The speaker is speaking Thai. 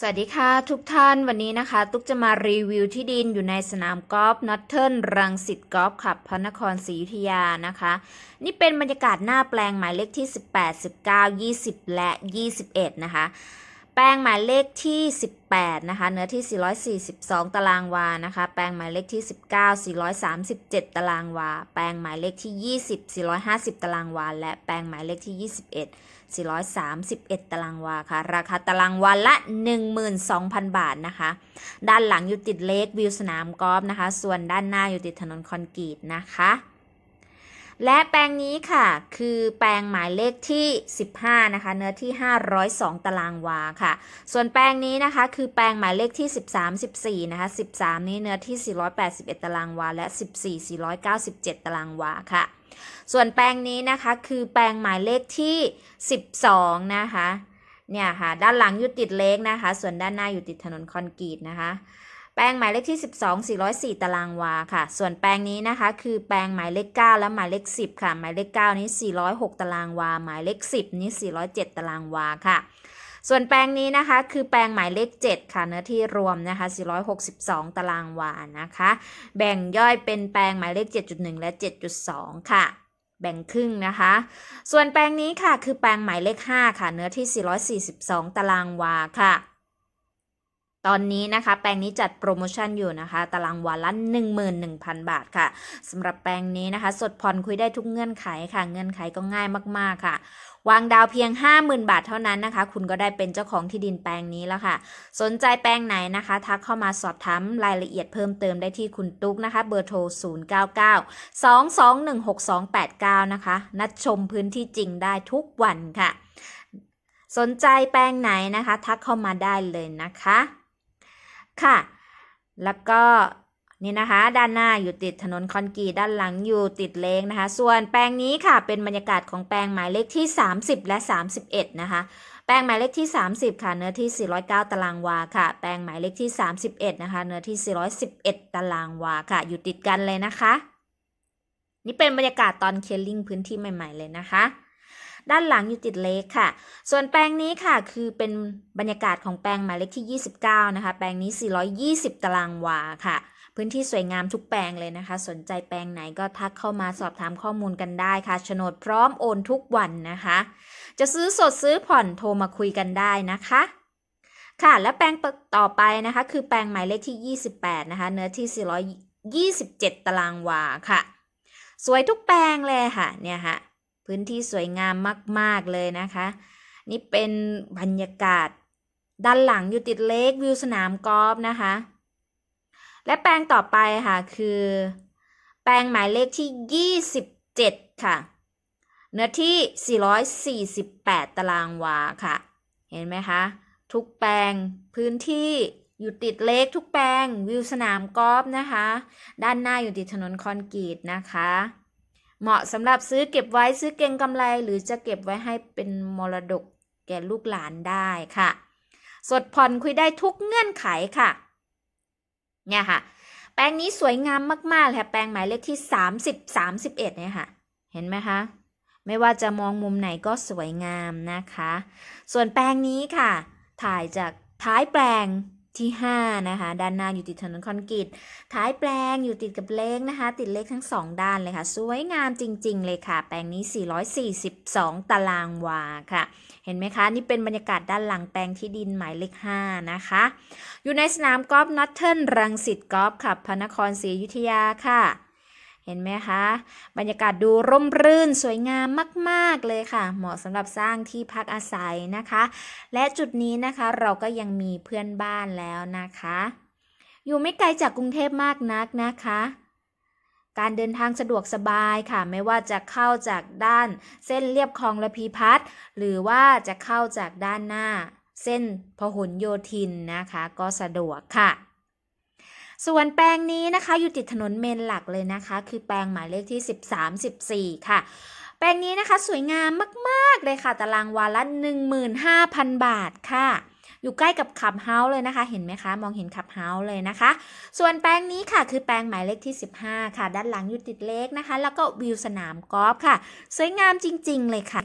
สวัสดีค่ะทุกท่านวันนี้นะคะตุ๊กจะมารีวิวที่ดินอยู่ในสนามกอล์ฟนอตเทิลรังสิตกอล์ฟขับพระนครศรีอยุธยานะคะ นี่เป็นบรรยากาศหน้าแปลงหมายเลขที่ 18 19 20และ 21นะคะแปลงหมายเลขที่18นะคะเนื้อที่ 442 ตารางวานะคะ แปลงหมายเลขที่ 19 437ตารางวา แปลงหมายเลขที่ 20 450 ตารางวาและแปลงหมายเลขที่ 21 431 ตารางวาค่ะ ราคาตารางวา ละ 12,000 บาทนะคะ ด้านหลังอยู่ติดเลกวิวสนามกอล์ฟนะคะ ส่วนด้านหน้าอยู่ติดถนนคอนกรีตนะคะและแปลงนี้ค่ะคือแปลงหมายเลขที่ 15 นะคะเนื้อที่ 502 ตารางวาค่ะ ส่วนแปลงนี้นะคะ คือแปลงหมายเลขที่ 13 14 นะคะ 13นี้เนื้อที่ 481 ตารางวาและ 14 497 ตารางวาค่ะ ส่วนแปลงนี้นะคะ คือแปลงหมายเลขที่ 12 นะคะเนี่ยค่ะด้านหลังอยู่ติดเล็กนะคะ ส่วนด้านหน้าอยู่ติดถนนคอนกรีตนะคะแปลงหมายเลขที่ 12 404 ตารางวาค่ะ ส่วนแปลงนี้นะคะคือแปลงหมายเลข 9 และหมายเลข 10 ค่ะ หมายเลข 9 นี้ 406 ตารางวา หมายเลข 10 นี้ 407 ตารางวาค่ะ ส่วนแปลงนี้นะคะคือแปลงหมายเลข 7 ค่ะ เนื้อที่รวมนะคะ 462 ตารางวานะคะ แบ่งย่อยเป็นแปลงหมายเลข 7.1 และ 7.2 ค่ะ แบ่งครึ่งนะคะ ส่วนแปลงนี้ค่ะคือแปลงหมายเลข 5 ค่ะ เนื้อที่ 442 ตารางวาค่ะตอนนี้นะคะแปลงนี้จัดโปรโมชั่นอยู่นะคะตารางวันละ11,000 บาทค่ะสำหรับแปลงนี้นะคะ สดผ่อนคุยได้ทุกเงื่อนไขค่ะเงื่อนไขก็ง่ายมากๆค่ะ วางดาวเพียง 50,000 บาทเท่านั้นนะคะ คุณก็ได้เป็นเจ้าของที่ดินแปลงนี้แล้วค่ะ สนใจแปลงไหนนะคะทักเข้ามาสอบถามรายละเอียดเพิ่มเติมได้ที่คุณตุ๊กนะคะ เบอร์โทร0992216289นะคะนัดชมพื้นที่จริงได้ทุกวันค่ะ สนใจแปลงไหนนะคะทักเข้ามาได้เลยนะคะค่ะ แล้วก็นี่นะคะ ด้านหน้าอยู่ติดถนนคอนกรีตด้านหลังอยู่ติดเลงนะคะ ส่วนแปลงนี้ค่ะเป็นบรรยากาศของแปลงหมายเลขที่30 และ 31 นะคะ แปลงหมายเลขที่30ค่ะ เนื้อที่ 409ตารางวาค่ะ แปลงหมายเลขที่ 31 นะคะ เนื้อที่ 411ตารางวาค่ะ อยู่ติดกันเลยนะคะ นี่เป็นบรรยากาศตอนเคลลิ่งพื้นที่ใหม่ ๆเลยนะคะด้านหลังอยู่ติดเลคค่ะ ส่วนแปลงนี้ค่ะคือเป็นบรรยากาศของแปลงหมายเลขที่ 29 นะคะ แปลงนี้ 420 ตารางวาค่ะ พื้นที่สวยงามทุกแปลงเลยนะคะ สนใจแปลงไหนก็ทักเข้ามาสอบถามข้อมูลกันได้ค่ะ โฉนดพร้อมโอนทุกวันนะคะ จะซื้อสดซื้อผ่อนโทรมาคุยกันได้นะคะ ค่ะ และแปลงต่อไปนะคะ คือแปลงหมายเลขที่ 28 นะคะ เนื้อที่ 427 ตารางวาค่ะ สวยทุกแปลงเลยค่ะ เนี่ยฮะพื้นที่สวยงามมากๆเลยนะคะ นี่เป็นบรรยากาศ ด้านหลังอยู่ติดเลกวิวสนามกอล์ฟนะคะ และแปลงต่อไปค่ะคือ แปลงหมายเลขที่ 27 ค่ะ เนื้อที่ 448 ตารางวาค่ะ เห็นไหมคะ ทุกแปลงพื้นที่อยู่ติดเลขทุกแปลงวิวสนามกอล์ฟนะคะ ด้านหน้าอยู่ติดถนนคอนกรีตนะคะเหมาะสำหรับซื้อเก็บไว้ซื้อเก่งกำไร หรือจะเก็บไว้ให้เป็นมรดกแก่ลูกหลานได้ค่ะ สดผ่อนคุยได้ทุกเงื่อนไขค่ะเนี่ยค่ะ แปลงนี้สวยงามมากๆเลยแปลงหมายเลขที่ 30 31 เนี่ยค่ะ เห็นไหมคะ ไม่ว่าจะมองมุมไหนก็สวยงามนะคะ ส่วนแปลงนี้ค่ะ ถ่ายจากท้ายแปลงที่ 5 นะคะ ด้านหน้าอยู่ติดถนนคอนกรีตท้ายแปลงอยู่ติดกับเลขนะคะ ติดเลขทั้ง 2 ด้านเลยค่ะ สวยงามจริงๆเลยค่ะ แปลงนี้ 442 ตารางวาค่ะ เห็นไหมคะ นี่เป็นบรรยากาศด้านหลังแปลงที่ดินหมายเลข 5 นะคะ อยู่ในสนามกอล์ฟนอตเทิลรังสิตกอล์ฟคับพระนครศรีอยุธยาค่ะเห็นไหมคะ บรรยากาศดูร่มรื่นสวยงามมากๆเลยค่ะ เหมาะสำหรับสร้างที่พักอาศัยนะคะ และจุดนี้นะคะเราก็ยังมีเพื่อนบ้านแล้วนะคะ อยู่ไม่ไกลจากกรุงเทพมากนักนะคะ การเดินทางสะดวกสบายค่ะ ไม่ว่าจะเข้าจากด้าน เส้นเรียบคลองระพีพัฒน์หรือว่าจะเข้าจากด้านหน้า เส้นพหลโยธินนะคะ ก็สะดวกค่ะส่วนแปลงนี้นะคะอยู่ติดถนนเมนหลักเลยนะคะ คือแปลงหมายเลขที่ 13 14 ค่ะ แปลงนี้นะคะ สวยงามมากๆเลยค่ะตารางวาละ15,000บาทค่ะ อยู่ใกล้กับขับเฮาส์เลยนะคะ เห็นไหมคะมองเห็นขับเฮาส์เลยนะคะ ส่วนแปลงนี้ค่ะคือแปลงหมายเลขที่ 15 ค่ะ ด้านหลังอยู่ติดเล็กนะคะ แล้วก็วิวสนามกอล์ฟค่ะ สวยงามจริงๆ เลยค่ะ